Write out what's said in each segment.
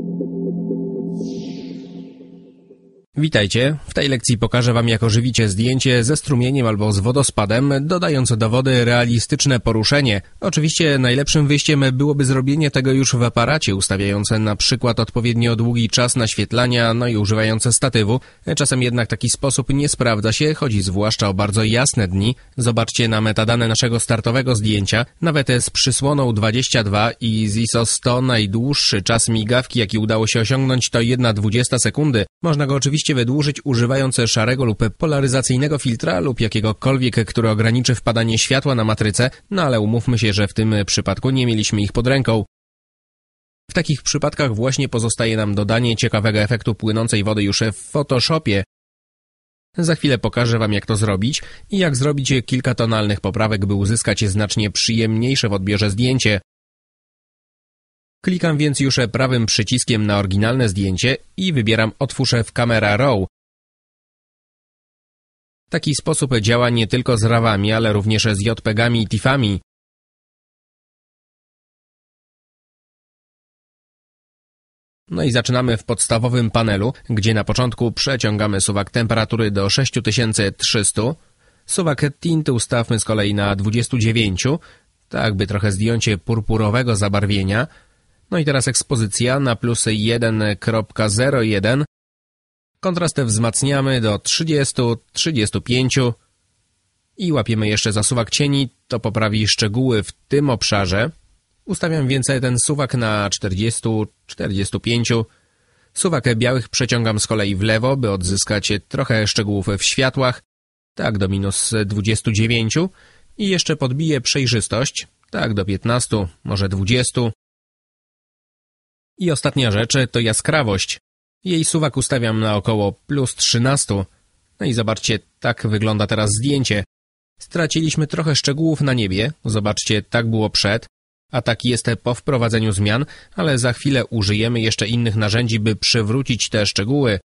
Thank you. Witajcie. W tej lekcji pokażę Wam, jak ożywicie zdjęcie ze strumieniem albo z wodospadem, dodając do wody realistyczne poruszenie. Oczywiście najlepszym wyjściem byłoby zrobienie tego już w aparacie, ustawiając na przykład odpowiednio długi czas naświetlania, no i używając statywu. Czasem jednak taki sposób nie sprawdza się, chodzi zwłaszcza o bardzo jasne dni. Zobaczcie na metadane naszego startowego zdjęcia. Nawet z przysłoną 22 i z ISO 100 najdłuższy czas migawki, jaki udało się osiągnąć, to 1,20 sekundy. Można go oczywiście wydłużyć używając szarego lub polaryzacyjnego filtra lub jakiegokolwiek, który ograniczy wpadanie światła na matrycę, no ale umówmy się, że w tym przypadku nie mieliśmy ich pod ręką. W takich przypadkach właśnie pozostaje nam dodanie ciekawego efektu płynącej wody już w Photoshopie. Za chwilę pokażę Wam jak to zrobić i jak zrobić kilka tonalnych poprawek, by uzyskać znacznie przyjemniejsze w odbiorze zdjęcie. Klikam więc już prawym przyciskiem na oryginalne zdjęcie i wybieram otwórz w Camera Raw. Taki sposób działa nie tylko z rawami, ale również z JPEGami i TIFFami. No i zaczynamy w podstawowym panelu, gdzie na początku przeciągamy suwak temperatury do 6300, suwak tint ustawmy z kolei na 29, tak by trochę zdjąć purpurowego zabarwienia, no i teraz ekspozycja na plus 1.01. Kontrastę wzmacniamy do 30, 35 i łapiemy jeszcze zasuwak cieni, to poprawi szczegóły w tym obszarze. Ustawiam więcej ten suwak na 40, 45. Suwak białych przeciągam z kolei w lewo, by odzyskać trochę szczegółów w światłach, tak do minus 29 i jeszcze podbiję przejrzystość, tak do 15, może 20. I ostatnia rzecz to jaskrawość. Jej suwak ustawiam na około plus 13. No i zobaczcie, tak wygląda teraz zdjęcie. Straciliśmy trochę szczegółów na niebie, zobaczcie, tak było przed, a tak jest po wprowadzeniu zmian, ale za chwilę użyjemy jeszcze innych narzędzi, by przywrócić te szczegóły.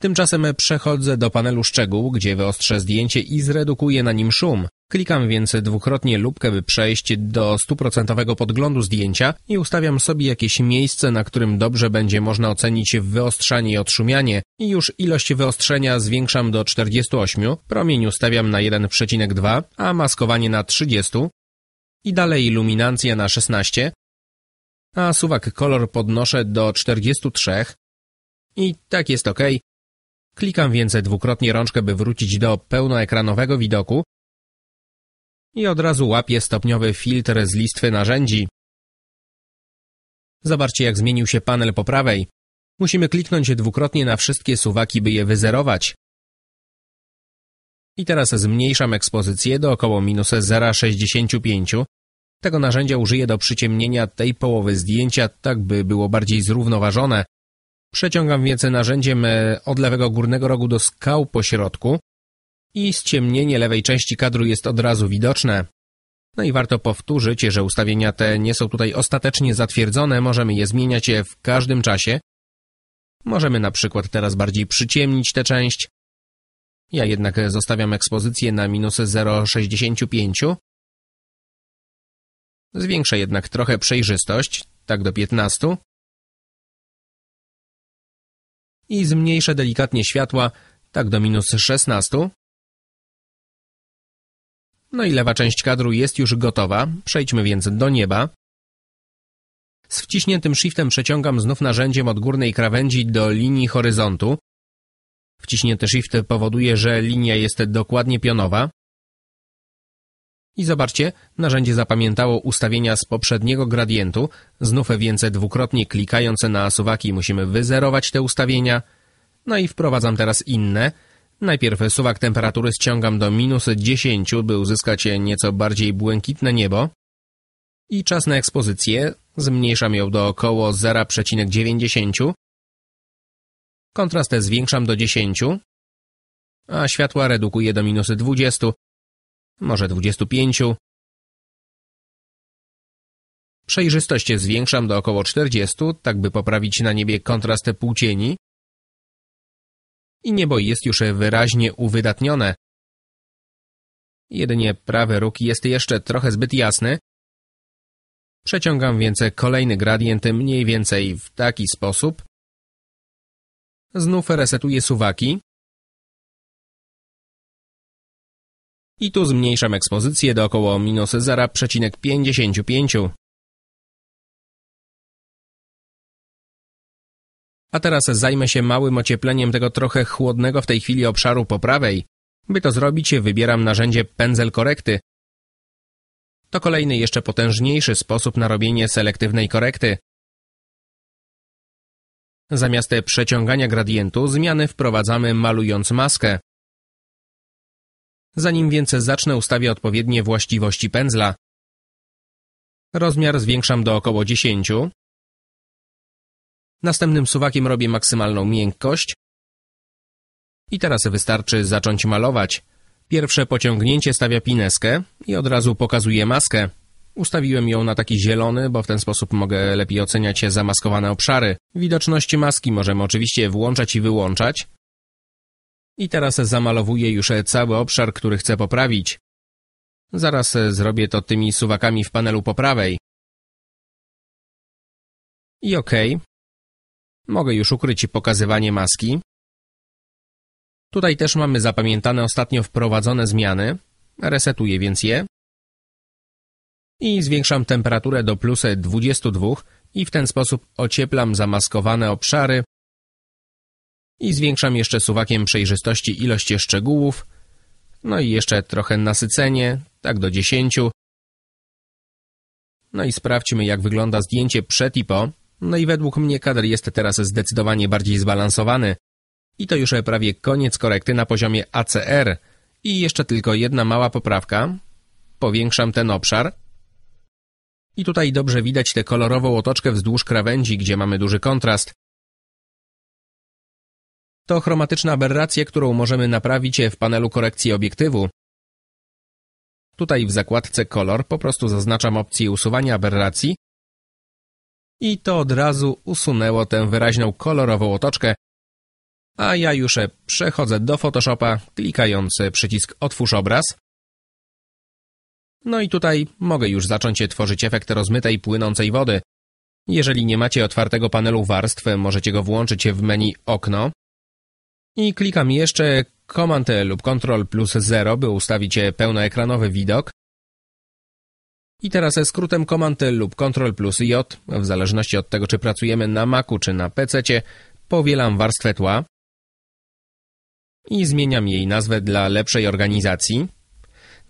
Tymczasem przechodzę do panelu szczegół, gdzie wyostrze zdjęcie i zredukuję na nim szum. Klikam więc dwukrotnie lubkę, by przejść do stuprocentowego podglądu zdjęcia i ustawiam sobie jakieś miejsce, na którym dobrze będzie można ocenić wyostrzanie i odszumianie i już ilość wyostrzenia zwiększam do 48, promień ustawiam na 1,2, a maskowanie na 30 i dalej iluminacja na 16, a suwak kolor podnoszę do 43 i tak jest ok. Klikam więc dwukrotnie rączkę, by wrócić do pełnoekranowego widoku, i od razu łapie stopniowy filtr z listwy narzędzi. Zobaczcie, jak zmienił się panel po prawej. Musimy kliknąć dwukrotnie na wszystkie suwaki, by je wyzerować. I teraz zmniejszam ekspozycję do około minus 0,65. Tego narzędzia użyję do przyciemnienia tej połowy zdjęcia, tak by było bardziej zrównoważone. Przeciągam więc narzędziem e, od lewego górnego rogu do skał po środku i ściemnienie lewej części kadru jest od razu widoczne. No i warto powtórzyć, że ustawienia te nie są tutaj ostatecznie zatwierdzone, możemy je zmieniać w każdym czasie. Możemy na przykład teraz bardziej przyciemnić tę część. Ja jednak zostawiam ekspozycję na minus 0,65. Zwiększę jednak trochę przejrzystość, tak do 15. I zmniejszę delikatnie światła, tak do minus 16. No i lewa część kadru jest już gotowa, przejdźmy więc do nieba. Z wciśniętym shiftem przeciągam znów narzędziem od górnej krawędzi do linii horyzontu. Wciśnięty shift powoduje, że linia jest dokładnie pionowa. I zobaczcie, narzędzie zapamiętało ustawienia z poprzedniego gradientu. Znów więc dwukrotnie klikając na suwaki musimy wyzerować te ustawienia. No i wprowadzam teraz inne. Najpierw suwak temperatury ściągam do minus 10, by uzyskać nieco bardziej błękitne niebo. I czas na ekspozycję. Zmniejszam ją do około 0,90. Kontrastę zwiększam do 10, a światła redukuję do minus 20, może 25. Przejrzystość zwiększam do około 40, tak by poprawić na niebie kontrast półcieni i niebo jest już wyraźnie uwydatnione. Jedynie prawy róg jest jeszcze trochę zbyt jasny. Przeciągam więc kolejny gradient mniej więcej w taki sposób. Znów resetuję suwaki. I tu zmniejszam ekspozycję do około minus 0,55. A teraz zajmę się małym ociepleniem tego trochę chłodnego w tej chwili obszaru po prawej. By to zrobić, wybieram narzędzie pędzel korekty. To kolejny jeszcze potężniejszy sposób na robienie selektywnej korekty. Zamiast przeciągania gradientu, zmiany wprowadzamy malując maskę. Zanim więc zacznę, ustawię odpowiednie właściwości pędzla. Rozmiar zwiększam do około 10, Następnym suwakiem robię maksymalną miękkość. I teraz wystarczy zacząć malować. Pierwsze pociągnięcie stawia pineskę i od razu pokazuje maskę. Ustawiłem ją na taki zielony, bo w ten sposób mogę lepiej oceniać zamaskowane obszary. Widoczność maski możemy oczywiście włączać i wyłączać. I teraz zamalowuję już cały obszar, który chcę poprawić. Zaraz zrobię to tymi suwakami w panelu po prawej. I OK, Mogę już ukryć pokazywanie maski. Tutaj też mamy zapamiętane ostatnio wprowadzone zmiany. Resetuję więc je. I zwiększam temperaturę do plus 22 i w ten sposób ocieplam zamaskowane obszary i zwiększam jeszcze suwakiem przejrzystości ilość szczegółów, no i jeszcze trochę nasycenie, tak do 10. No i sprawdźmy jak wygląda zdjęcie przed i po. No i według mnie kader jest teraz zdecydowanie bardziej zbalansowany. I to już prawie koniec korekty na poziomie ACR. I jeszcze tylko jedna mała poprawka. Powiększam ten obszar. I tutaj dobrze widać tę kolorową otoczkę wzdłuż krawędzi, gdzie mamy duży kontrast. To chromatyczna aberracja, którą możemy naprawić w panelu korekcji obiektywu. Tutaj w zakładce kolor po prostu zaznaczam opcję usuwania aberracji i to od razu usunęło tę wyraźną kolorową otoczkę, a ja już przechodzę do Photoshopa, klikając przycisk Otwórz obraz. No i tutaj mogę już zacząć tworzyć efekt rozmytej, płynącej wody. Jeżeli nie macie otwartego panelu warstw, możecie go włączyć w menu Okno. I klikam jeszcze Command lub Ctrl plus 0, by ustawić pełnoekranowy widok. I teraz skrótem Command lub Ctrl plus J, w zależności od tego czy pracujemy na Macu czy na PC, powielam warstwę tła i zmieniam jej nazwę dla lepszej organizacji.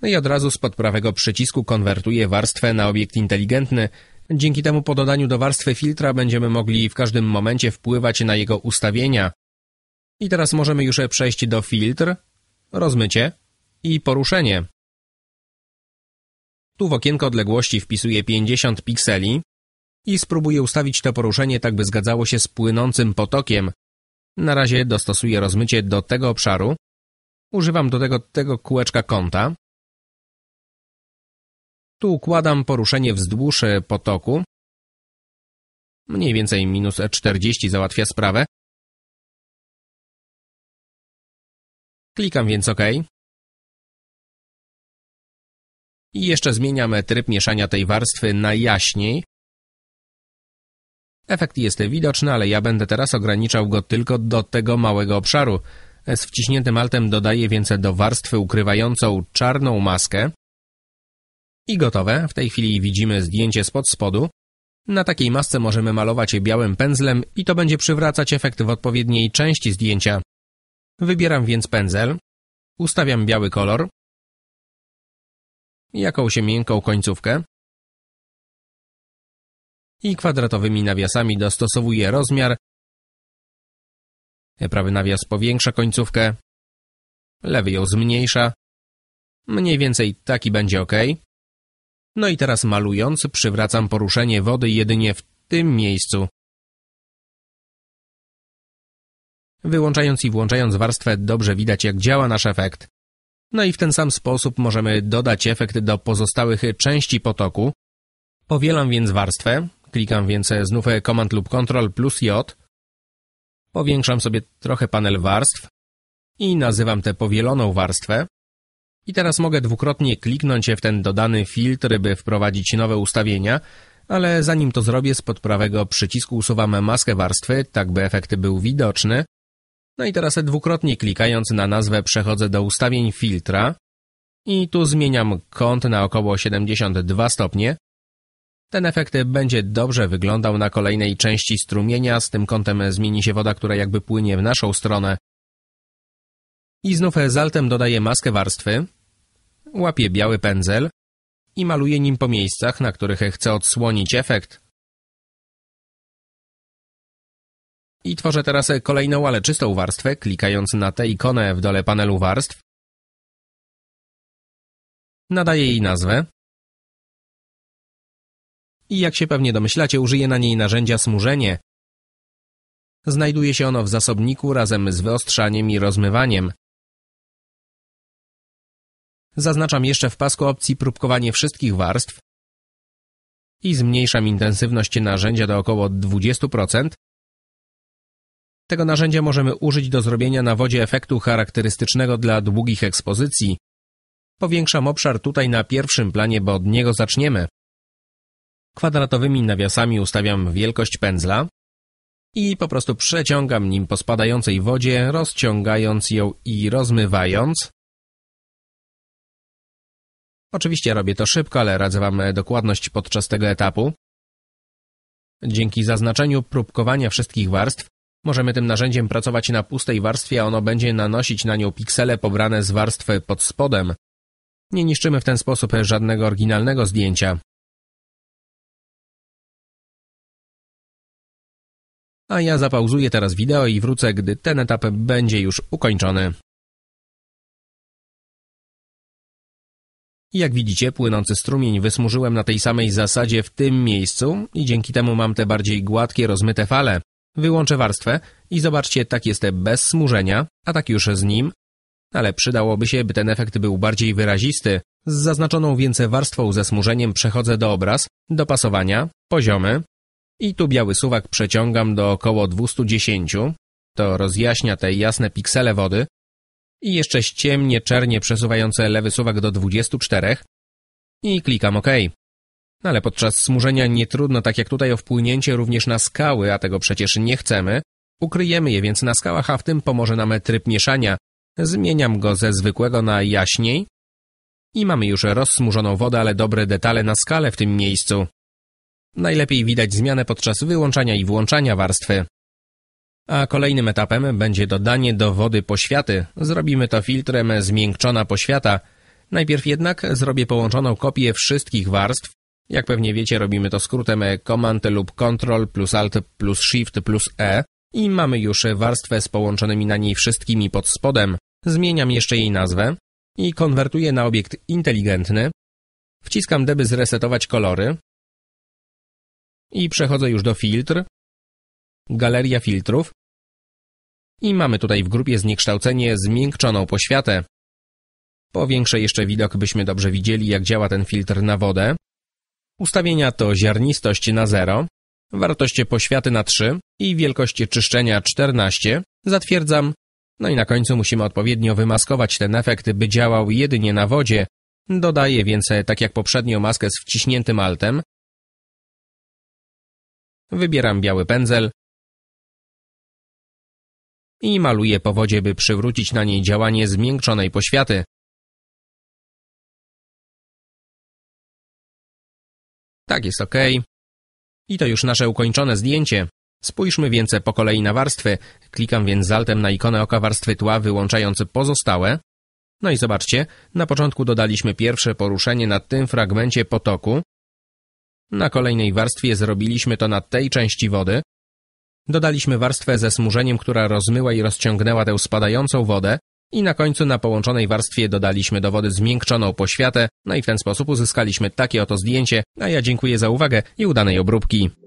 No i od razu spod prawego przycisku konwertuję warstwę na obiekt inteligentny. Dzięki temu po dodaniu do warstwy filtra będziemy mogli w każdym momencie wpływać na jego ustawienia. I teraz możemy już przejść do filtr, rozmycie i poruszenie. Tu w okienko odległości wpisuję 50 pikseli i spróbuję ustawić to poruszenie tak, by zgadzało się z płynącym potokiem. Na razie dostosuję rozmycie do tego obszaru. Używam do tego tego kółeczka kąta. Tu układam poruszenie wzdłuż e, potoku. Mniej więcej minus 40 załatwia sprawę. Klikam więc OK. I jeszcze zmieniamy tryb mieszania tej warstwy na jaśniej. Efekt jest widoczny, ale ja będę teraz ograniczał go tylko do tego małego obszaru. Z wciśniętym altem dodaję więc do warstwy ukrywającą czarną maskę. I gotowe. W tej chwili widzimy zdjęcie spod spodu. Na takiej masce możemy malować białym pędzlem i to będzie przywracać efekt w odpowiedniej części zdjęcia. Wybieram więc pędzel, ustawiam biały kolor, jakąś miękką końcówkę i kwadratowymi nawiasami dostosowuje rozmiar. Prawy nawias powiększa końcówkę, lewy ją zmniejsza. Mniej więcej taki będzie ok. No i teraz malując przywracam poruszenie wody jedynie w tym miejscu. Wyłączając i włączając warstwę dobrze widać jak działa nasz efekt. No i w ten sam sposób możemy dodać efekt do pozostałych części potoku. Powielam więc warstwę, klikam więc znów Command lub Ctrl plus J, powiększam sobie trochę panel warstw i nazywam tę powieloną warstwę. I teraz mogę dwukrotnie kliknąć w ten dodany filtr, by wprowadzić nowe ustawienia, ale zanim to zrobię, spod prawego przycisku usuwam maskę warstwy, tak by efekt był widoczny. No i teraz dwukrotnie klikając na nazwę przechodzę do ustawień filtra i tu zmieniam kąt na około 72 stopnie. Ten efekt będzie dobrze wyglądał na kolejnej części strumienia, z tym kątem zmieni się woda, która jakby płynie w naszą stronę. I znów z altem dodaję maskę warstwy, łapię biały pędzel i maluję nim po miejscach, na których chcę odsłonić efekt. I tworzę teraz kolejną, ale czystą warstwę, klikając na tę ikonę w dole panelu warstw. Nadaję jej nazwę. I jak się pewnie domyślacie, użyję na niej narzędzia smużenie. Znajduje się ono w zasobniku razem z wyostrzaniem i rozmywaniem. Zaznaczam jeszcze w pasku opcji próbkowanie wszystkich warstw i zmniejszam intensywność narzędzia do około 20%, tego narzędzia możemy użyć do zrobienia na wodzie efektu charakterystycznego dla długich ekspozycji. Powiększam obszar tutaj na pierwszym planie, bo od niego zaczniemy. Kwadratowymi nawiasami ustawiam wielkość pędzla i po prostu przeciągam nim po spadającej wodzie, rozciągając ją i rozmywając. Oczywiście robię to szybko, ale radzę Wam dokładność podczas tego etapu. Dzięki zaznaczeniu próbkowania wszystkich warstw Możemy tym narzędziem pracować na pustej warstwie, a ono będzie nanosić na nią piksele pobrane z warstwy pod spodem. Nie niszczymy w ten sposób żadnego oryginalnego zdjęcia. A ja zapauzuję teraz wideo i wrócę, gdy ten etap będzie już ukończony. Jak widzicie, płynący strumień wysmużyłem na tej samej zasadzie w tym miejscu i dzięki temu mam te bardziej gładkie, rozmyte fale. Wyłączę warstwę i zobaczcie, tak jest bez smużenia, a tak już z nim, ale przydałoby się, by ten efekt był bardziej wyrazisty. Z zaznaczoną więcej warstwą ze smużeniem przechodzę do obraz, dopasowania, poziomy i tu biały suwak przeciągam do około 210, to rozjaśnia te jasne piksele wody i jeszcze ściemnie czernie przesuwające lewy suwak do 24 i klikam OK. No ale podczas smużenia nie trudno tak jak tutaj o wpłynięcie również na skały, a tego przecież nie chcemy. Ukryjemy je więc na skałach, a w tym pomoże nam tryb mieszania. Zmieniam go ze zwykłego na jaśniej. I mamy już rozsmużoną wodę, ale dobre detale na skalę w tym miejscu. Najlepiej widać zmianę podczas wyłączania i włączania warstwy. A kolejnym etapem będzie dodanie do wody poświaty. Zrobimy to filtrem zmiękczona poświata. Najpierw jednak zrobię połączoną kopię wszystkich warstw, jak pewnie wiecie, robimy to skrótem e, Command lub Control plus Alt plus Shift plus E i mamy już warstwę z połączonymi na niej wszystkimi pod spodem. Zmieniam jeszcze jej nazwę i konwertuję na obiekt inteligentny. Wciskam D, by zresetować kolory. I przechodzę już do filtr, galeria filtrów. I mamy tutaj w grupie zniekształcenie zmiękczoną poświatę. Powiększę jeszcze widok, byśmy dobrze widzieli, jak działa ten filtr na wodę. Ustawienia to ziarnistość na 0, wartość poświaty na 3 i wielkość czyszczenia 14. Zatwierdzam. No i na końcu musimy odpowiednio wymaskować ten efekt, by działał jedynie na wodzie. Dodaję więc, tak jak poprzednio, maskę z wciśniętym altem. Wybieram biały pędzel i maluję po wodzie, by przywrócić na niej działanie zmiękczonej poświaty. Tak jest ok. I to już nasze ukończone zdjęcie. Spójrzmy więc po kolei na warstwy. Klikam więc altem na ikonę oka warstwy tła, wyłączając pozostałe. No i zobaczcie, na początku dodaliśmy pierwsze poruszenie na tym fragmencie potoku. Na kolejnej warstwie zrobiliśmy to na tej części wody. Dodaliśmy warstwę ze smużeniem, która rozmyła i rozciągnęła tę spadającą wodę. I na końcu na połączonej warstwie dodaliśmy do wody zmiękczoną poświatę, no i w ten sposób uzyskaliśmy takie oto zdjęcie, a ja dziękuję za uwagę i udanej obróbki.